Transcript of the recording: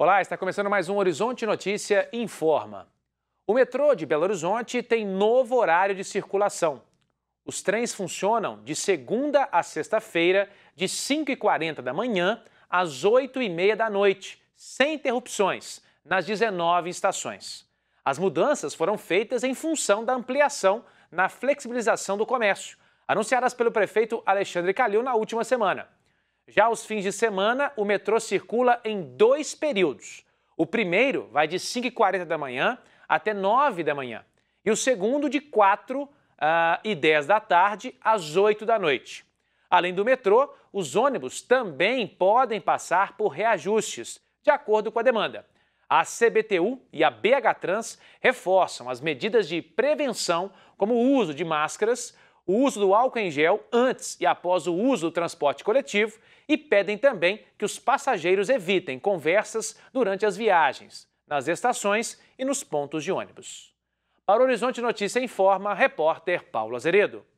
Olá, está começando mais um Horizonte Notícia Informa. O metrô de Belo Horizonte tem novo horário de circulação. Os trens funcionam de segunda a sexta-feira, de 5h40 da manhã às 8h30 da noite, sem interrupções, nas 19 estações. As mudanças foram feitas em função da ampliação na flexibilização do comércio, anunciadas pelo prefeito Alexandre Calil na última semana. Já aos fins de semana, o metrô circula em dois períodos. O primeiro vai de 5h40 da manhã até 9 da manhã. E o segundo de 4 uh, ah, e 10 da tarde às 8 da noite. Além do metrô, os ônibus também podem passar por reajustes, de acordo com a demanda. A CBTU e a BH Trans reforçam as medidas de prevenção, como o uso de máscaras, o uso do álcool em gel antes e após o uso do transporte coletivo e pedem também que os passageiros evitem conversas durante as viagens, nas estações e nos pontos de ônibus. Para o Horizonte Notícia informa, repórter Paulo Azeredo.